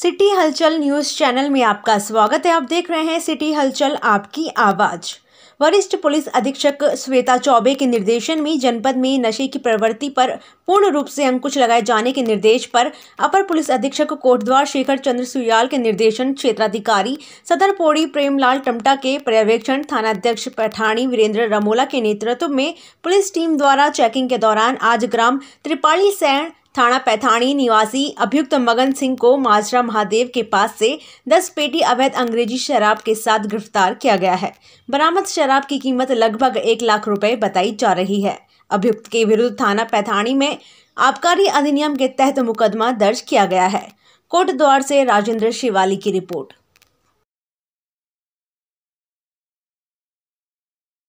city हलचल news channel में आपका स्वागत है आप देख रहे हैं सिटी हलचल आपकी आवाज़ वरिष्ठ पुलिस अधीक्षक श्वेता चौबे के निर्देशन में जनपद में नशे की प्रवृत्ति पर पूर्ण रूप से अंकुश लगाए जाने के निर्देश पर अपर पुलिस अधीक्षक कोटद्वार शेखर चंद्र सुयाल के निर्देशन क्षेत्राधिकारी सदर पोड़ी प्रेमलाल टमटा के पर्यवेक्षण थानाध्यक्ष पठानी वीरेंद्र रमोला के नेतृत्व में पुलिस टीम द्वारा चेकिंग के दौरान आज ग्राम त्रिपाली सैण थाना पैथाणी निवासी अभियुक्त मगन सिंह को माजरा महादेव के पास से 10 पेटी अवैध अंग्रेजी शराब के साथ गिरफ्तार किया गया है बरामद शराब की कीमत लगभग एक लाख रुपए बताई जा रही है अभियुक्त के विरुद्ध थाना पैथाणी में आबकारी अधिनियम के तहत मुकदमा दर्ज किया गया है कोटद्वार से राजेंद्र शिवाली की रिपोर्ट